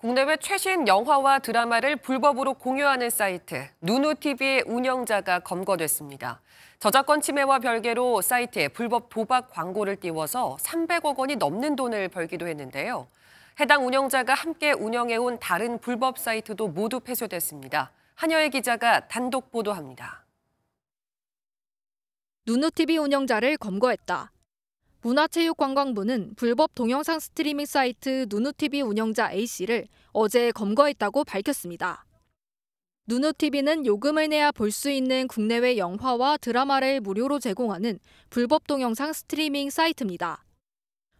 국내외 최신 영화와 드라마를 불법으로 공유하는 사이트 누누TV의 운영자가 검거됐습니다. 저작권 침해와 별개로 사이트에 불법 도박 광고를 띄워서 300억 원이 넘는 돈을 벌기도 했는데요. 해당 운영자가 함께 운영해온 다른 불법 사이트도 모두 폐쇄됐습니다. 한여의 기자가 단독 보도합니다. 누누TV 운영자를 검거했다. 문화체육관광부는 불법 동영상 스트리밍 사이트 누누TV 운영자 A씨를 어제 검거했다고 밝혔습니다. 누누TV는 요금을 내야 볼 수 있는 국내외 영화와 드라마를 무료로 제공하는 불법 동영상 스트리밍 사이트입니다.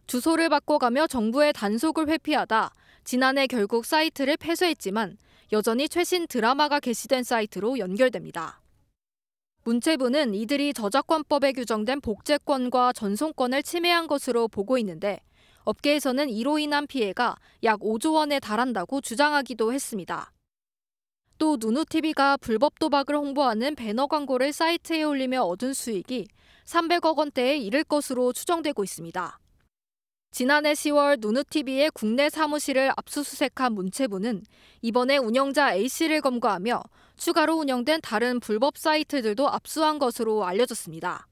주소를 바꿔가며 정부의 단속을 회피하다 지난해 결국 사이트를 폐쇄했지만 여전히 최신 드라마가 게시된 사이트로 연결됩니다. 문체부는 이들이 저작권법에 규정된 복제권과 전송권을 침해한 것으로 보고 있는데 업계에서는 이로 인한 피해가 약 5조 원에 달한다고 주장하기도 했습니다. 또 누누TV가 불법 도박을 홍보하는 배너 광고를 사이트에 올리며 얻은 수익이 300억 원대에 이를 것으로 추정되고 있습니다. 지난해 10월 누누TV의 국내 사무실을 압수수색한 문체부는 이번에 운영자 A씨를 검거하며 추가로 운영된 다른 불법 사이트들도 압수한 것으로 알려졌습니다.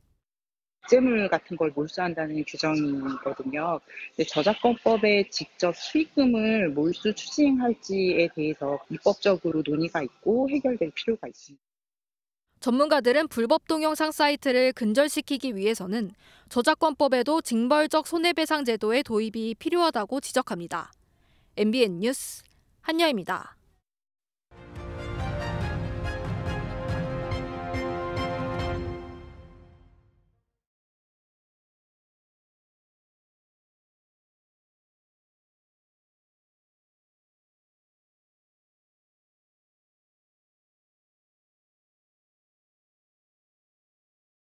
재물 같은 걸 몰수한다는 규정이거든요. 저작권법에 직접 수익금을 몰수 추징할지에 대해서 입법적으로 논의가 있고 해결될 필요가 있습니다. 전문가들은 불법 동영상 사이트를 근절시키기 위해서는 저작권법에도 징벌적 손해배상 제도의 도입이 필요하다고 지적합니다. MBN 뉴스 한여입니다.